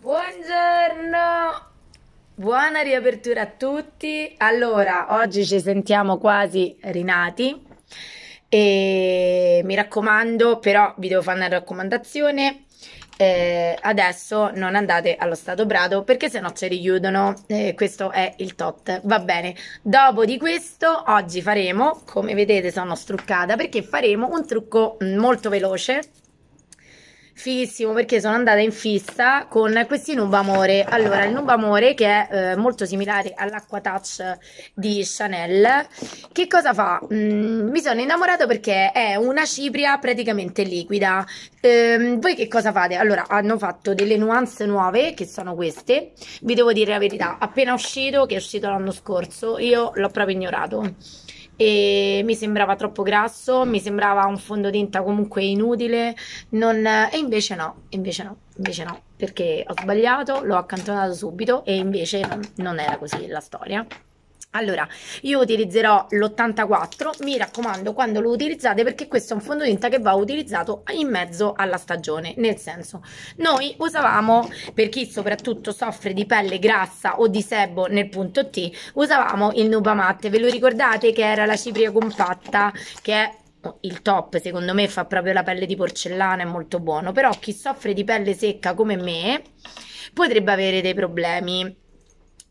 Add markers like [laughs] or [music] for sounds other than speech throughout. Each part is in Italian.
Buongiorno! Buona riapertura a tutti. Allora, oggi ci sentiamo quasi rinati e mi raccomando, però vi devo fare una raccomandazione. Eh, adesso non andate allo stato brado perché sennò ci richiudono eh, questo è il tot va bene dopo di questo oggi faremo come vedete sono struccata perché faremo un trucco molto veloce Fighissimo perché sono andata in fissa con questi Nuba Amore. Allora, il Nuba Amore che è eh, molto similare all'Acqua Touch di Chanel. Che cosa fa? Mm, mi sono innamorata perché è una cipria praticamente liquida. Ehm, voi che cosa fate? Allora, hanno fatto delle nuance nuove che sono queste. Vi devo dire la verità, appena uscito, che è uscito l'anno scorso, io l'ho proprio ignorato e mi sembrava troppo grasso, mi sembrava un fondotinta comunque inutile, non... e invece no, invece no, invece no, perché ho sbagliato, l'ho accantonato subito e invece non, non era così la storia. Allora, io utilizzerò l'84, mi raccomando quando lo utilizzate perché questo è un fondotinta che va utilizzato in mezzo alla stagione, nel senso noi usavamo, per chi soprattutto soffre di pelle grassa o di sebo nel punto T, usavamo il Nuba Matte, ve lo ricordate che era la cipria compatta che è il top secondo me fa proprio la pelle di porcellana, è molto buono, però chi soffre di pelle secca come me potrebbe avere dei problemi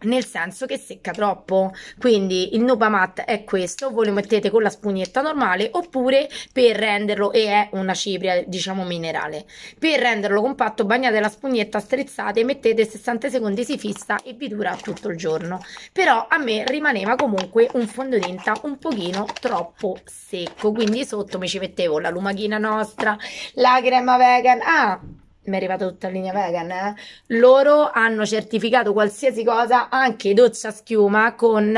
nel senso che secca troppo quindi il Nuba Matte è questo voi lo mettete con la spugnetta normale oppure per renderlo e è una cipria diciamo minerale per renderlo compatto bagnate la spugnetta strizzate mettete 60 secondi si fissa e vi dura tutto il giorno però a me rimaneva comunque un fondotinta un pochino troppo secco quindi sotto mi ci mettevo la lumachina nostra la crema vegan ah mi è arrivata tutta la linea vegan, eh? loro hanno certificato qualsiasi cosa, anche doccia schiuma, con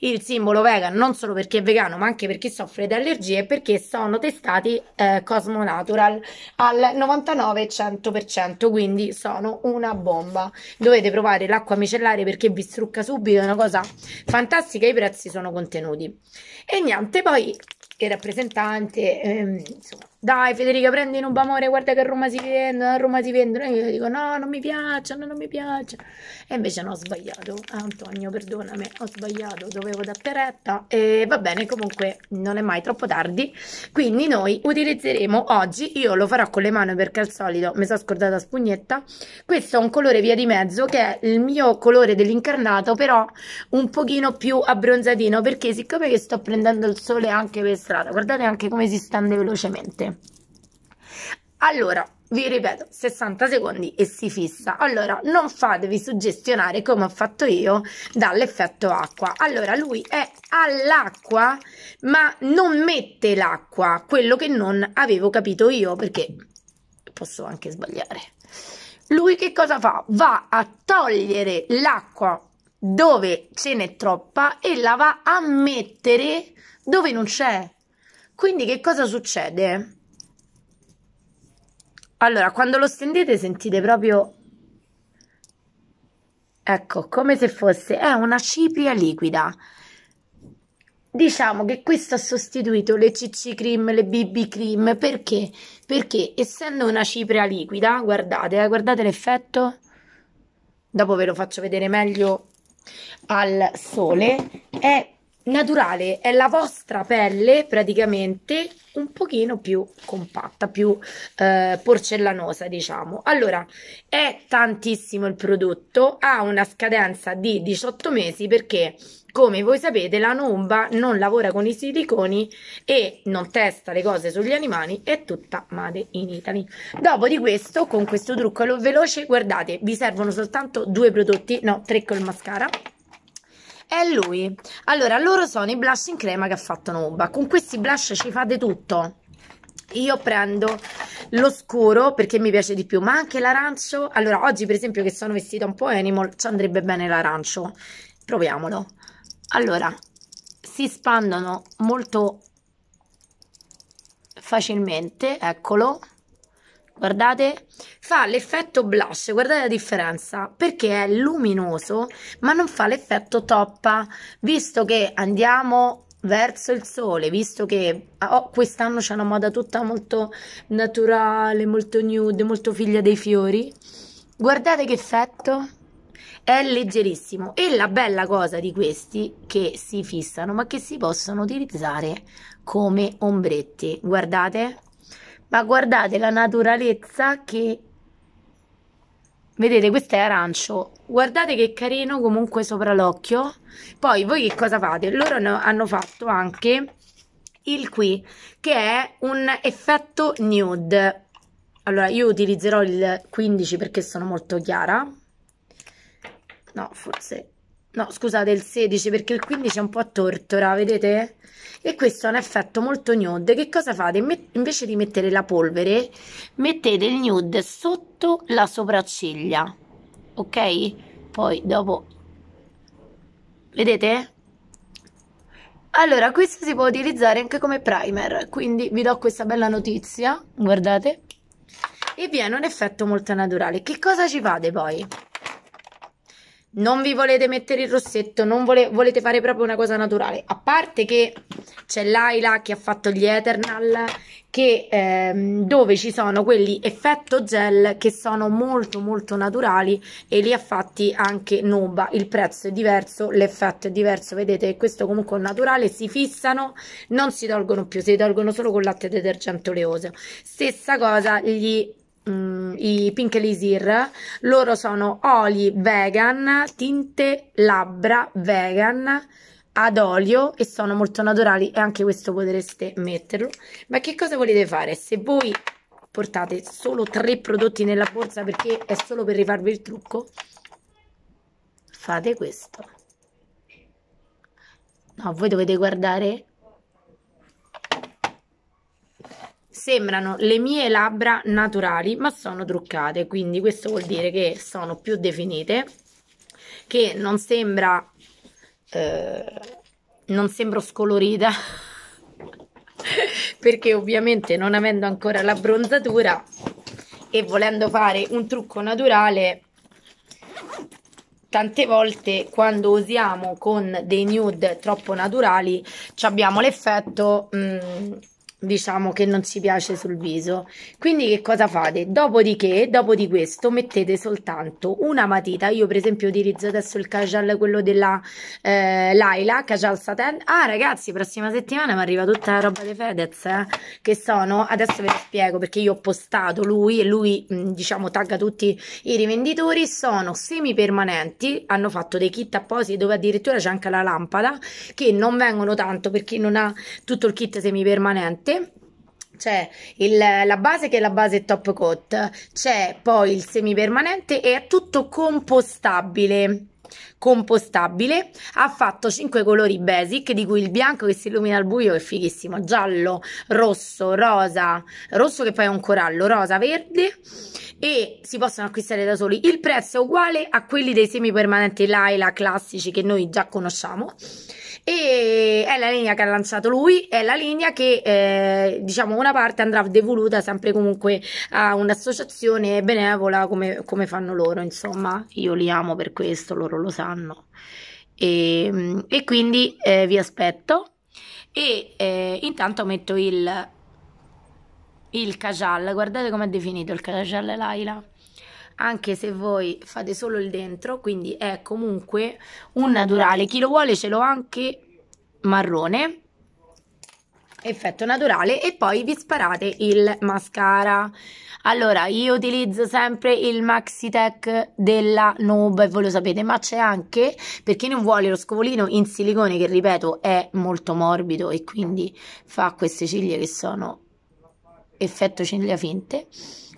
il simbolo vegan, non solo perché è vegano, ma anche perché soffre di allergie e perché sono testati eh, Cosmo Natural al 99-100%, quindi sono una bomba. Dovete provare l'acqua micellare perché vi strucca subito, è una cosa fantastica, i prezzi sono contenuti. E niente, poi il rappresentante, ehm, insomma, dai Federica prendi in un bamore guarda che Roma si vende a eh, Roma si vende E io dico no, non mi piacciono, non mi piacciono. E invece no, ho sbagliato. Antonio, perdonami, ho sbagliato, dovevo dare peretta. E va bene, comunque non è mai troppo tardi. Quindi noi utilizzeremo oggi, io lo farò con le mani perché al solito mi sono scordata spugnetta. Questo è un colore via di mezzo che è il mio colore dell'incarnato, però un pochino più abbronzatino perché siccome che sto prendendo il sole anche per strada, guardate anche come si stende velocemente allora vi ripeto 60 secondi e si fissa allora non fatevi suggestionare come ho fatto io dall'effetto acqua allora lui è all'acqua ma non mette l'acqua quello che non avevo capito io perché posso anche sbagliare lui che cosa fa va a togliere l'acqua dove ce n'è troppa e la va a mettere dove non c'è quindi che cosa succede allora, quando lo stendete sentite proprio, ecco, come se fosse, è una cipria liquida. Diciamo che questo ha sostituito le CC cream, le BB cream, perché? Perché essendo una cipria liquida, guardate, eh, guardate l'effetto, dopo ve lo faccio vedere meglio al sole, è naturale è la vostra pelle praticamente un pochino più compatta, più eh, porcellanosa, diciamo. Allora, è tantissimo il prodotto, ha una scadenza di 18 mesi perché come voi sapete la Nomba non lavora con i siliconi e non testa le cose sugli animali, è tutta made in Italy. Dopo di questo, con questo trucco veloce, guardate, vi servono soltanto due prodotti, no, tre col mascara è lui. Allora, loro sono i blush in crema che ha fatto Nuba. Con questi blush ci fate tutto. Io prendo lo scuro perché mi piace di più, ma anche l'arancio. Allora, oggi per esempio che sono vestita un po' animal, ci andrebbe bene l'arancio. Proviamolo. Allora, si espandono molto facilmente, eccolo guardate, fa l'effetto blush, guardate la differenza, perché è luminoso ma non fa l'effetto toppa, visto che andiamo verso il sole, visto che ah, oh, quest'anno c'è una moda tutta molto naturale, molto nude, molto figlia dei fiori, guardate che effetto, è leggerissimo e la bella cosa di questi che si fissano ma che si possono utilizzare come ombretti, guardate ma guardate la naturalezza che vedete questo è arancio guardate che carino comunque sopra l'occhio poi voi che cosa fate loro hanno fatto anche il qui che è un effetto nude allora io utilizzerò il 15 perché sono molto chiara no forse no scusate il 16 perché il 15 è un po' a tortora vedete e questo ha un effetto molto nude che cosa fate invece di mettere la polvere mettete il nude sotto la sopracciglia ok poi dopo vedete allora questo si può utilizzare anche come primer quindi vi do questa bella notizia guardate e viene un effetto molto naturale che cosa ci fate poi non vi volete mettere il rossetto, non vole volete fare proprio una cosa naturale. A parte che c'è Laila che ha fatto gli Eternal, che, ehm, dove ci sono quelli effetto gel che sono molto molto naturali e li ha fatti anche Nuba. Il prezzo è diverso, l'effetto è diverso, vedete questo comunque è naturale, si fissano, non si tolgono più, si tolgono solo con latte detergente oleoso. Stessa cosa gli Mm, i Pink Elisir, loro sono oli vegan, tinte labbra vegan ad olio e sono molto naturali e anche questo potreste metterlo. Ma che cosa volete fare? Se voi portate solo tre prodotti nella borsa perché è solo per rifarvi il trucco, fate questo. No, voi dovete guardare sembrano le mie labbra naturali ma sono truccate quindi questo vuol dire che sono più definite che non sembra eh, non sembro scolorita [laughs] perché ovviamente non avendo ancora la bronzatura e volendo fare un trucco naturale tante volte quando usiamo con dei nude troppo naturali abbiamo l'effetto mm, diciamo che non ci piace sul viso quindi che cosa fate dopodiché dopo di questo mettete soltanto una matita io per esempio utilizzo adesso il cajal quello della eh, Laila cajal satin ah ragazzi prossima settimana mi arriva tutta la roba dei Fedez eh, che sono adesso ve lo spiego perché io ho postato lui e lui mm, diciamo tagga tutti i rivenditori sono semi permanenti hanno fatto dei kit appositi dove addirittura c'è anche la lampada che non vengono tanto per chi non ha tutto il kit semi permanente parte c'è il, la base che è la base top coat, c'è poi il semipermanente e è tutto compostabile compostabile, ha fatto 5 colori basic, di cui il bianco che si illumina al buio è fighissimo, giallo, rosso, rosa, rosso che poi è un corallo, rosa, verde e si possono acquistare da soli. Il prezzo è uguale a quelli dei semi permanenti Laila classici che noi già conosciamo e è la linea che ha lanciato lui, è la linea che eh, diciamo una parte andrà devoluta sempre comunque a un'associazione benevola come, come fanno loro, insomma io li amo per questo, loro lo sanno. E, ehm, e, quindi eh, vi aspetto e eh, intanto metto il il cajal guardate com'è definito il cajal Laila anche se voi fate solo il dentro, quindi è comunque un naturale. Chi lo vuole ce l'ho anche marrone, effetto naturale e poi vi sparate il mascara. Allora, io utilizzo sempre il Maxitech della Noob, voi lo sapete, ma c'è anche, per chi non vuole lo scovolino in silicone, che ripeto è molto morbido e quindi fa queste ciglia che sono effetto ciglia finte.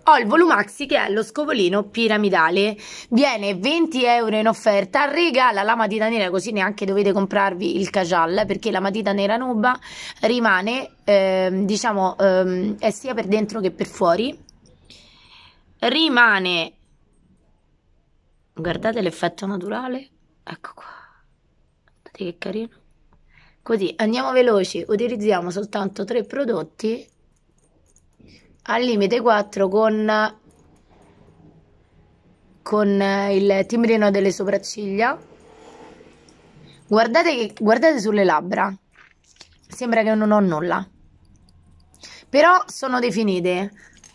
Ho il Volumaxi che è lo scovolino piramidale, viene 20 euro in offerta, regala la matita nera così neanche dovete comprarvi il cajal perché la matita nera nuba rimane ehm, diciamo ehm, è sia per dentro che per fuori, rimane guardate l'effetto naturale, ecco qua, guardate che carino, così andiamo veloci, utilizziamo soltanto tre prodotti al limite 4 con, con il timbrino delle sopracciglia. Guardate, guardate sulle labbra, sembra che non ho nulla, però sono definite.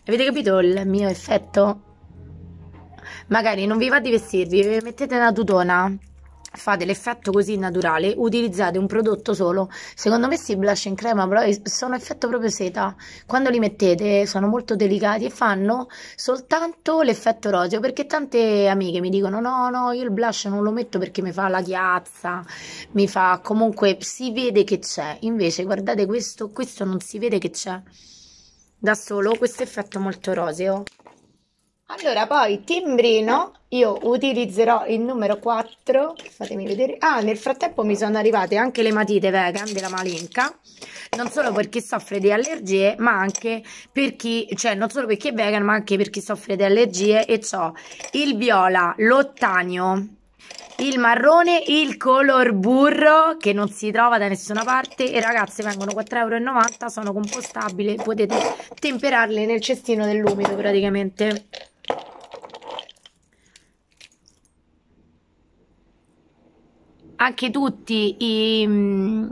Avete capito il mio effetto? Magari non vi va di vestirvi, vi mettete una tutona fate l'effetto così naturale utilizzate un prodotto solo secondo me questi blush in crema però sono effetto proprio seta quando li mettete sono molto delicati e fanno soltanto l'effetto roseo perché tante amiche mi dicono no no io il blush non lo metto perché mi fa la chiazza mi fa comunque si vede che c'è invece guardate questo questo non si vede che c'è da solo questo effetto molto roseo allora, poi timbrino, io utilizzerò il numero 4, fatemi vedere. Ah, nel frattempo mi sono arrivate anche le matite vegan della Malenka, non solo per chi soffre di allergie, ma anche per chi, cioè non solo per chi è vegan, ma anche per chi soffre di allergie e ho il viola, l'ottanio, il marrone, il color burro che non si trova da nessuna parte e ragazze vengono 4,90 euro, sono compostabili, potete temperarle nel cestino dell'umido praticamente. anche tutti i mm,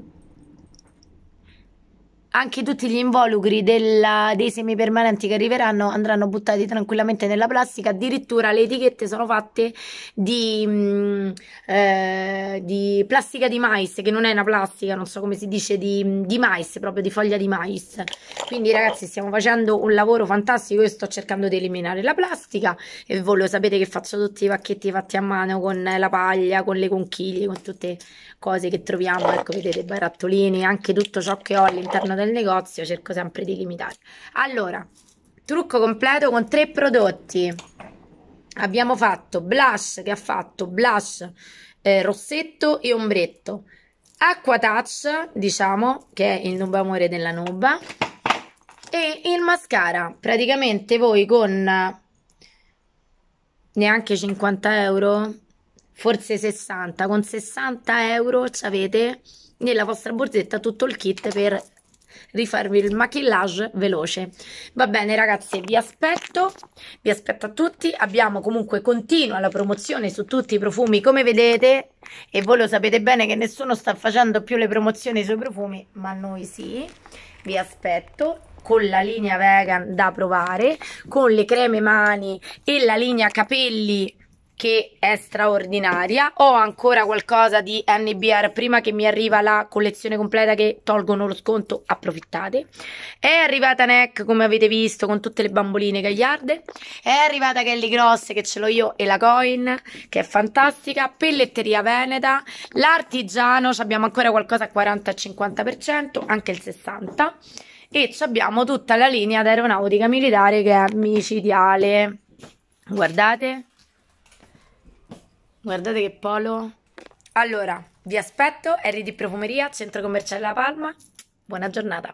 anche tutti gli involucri della, dei permanenti che arriveranno andranno buttati tranquillamente nella plastica. Addirittura le etichette sono fatte di, mh, mm, eh, di plastica di mais, che non è una plastica, non so come si dice, di, di, mais, proprio di foglia di mais. Quindi ragazzi stiamo facendo un lavoro fantastico, io sto cercando di eliminare la plastica e voi lo sapete che faccio tutti i pacchetti fatti a mano con la paglia, con le conchiglie, con tutte cose che troviamo, ecco vedete barattolini, anche tutto ciò che ho all'interno del nel negozio cerco sempre di limitare. Allora, trucco completo con tre prodotti. Abbiamo fatto blush che ha fatto blush eh, rossetto e ombretto. Acqua Touch, diciamo, che è il nuba amore della nuba. E il mascara, praticamente voi con neanche 50 euro, forse 60, con 60 euro avete nella vostra borsetta tutto il kit per rifarvi il maquillage veloce va bene ragazzi vi aspetto vi aspetto a tutti abbiamo comunque continua la promozione su tutti i profumi come vedete e voi lo sapete bene che nessuno sta facendo più le promozioni sui profumi ma noi sì vi aspetto con la linea vegan da provare con le creme mani e la linea capelli che è straordinaria. Ho ancora qualcosa di NBR prima che mi arriva la collezione completa che tolgono lo sconto, approfittate. È arrivata NEC, come avete visto, con tutte le bamboline gagliarde. È arrivata Kelly Gross, che ce l'ho io, e la Coin, che è fantastica. Pelletteria Veneta, l'artigiano, abbiamo ancora qualcosa a 40-50%, anche il 60%. E abbiamo tutta la linea d'aeronautica militare che è micidiale. Guardate Guardate che polo. Allora, vi aspetto, Harry di Profumeria, Centro Commerciale La Palma. Buona giornata.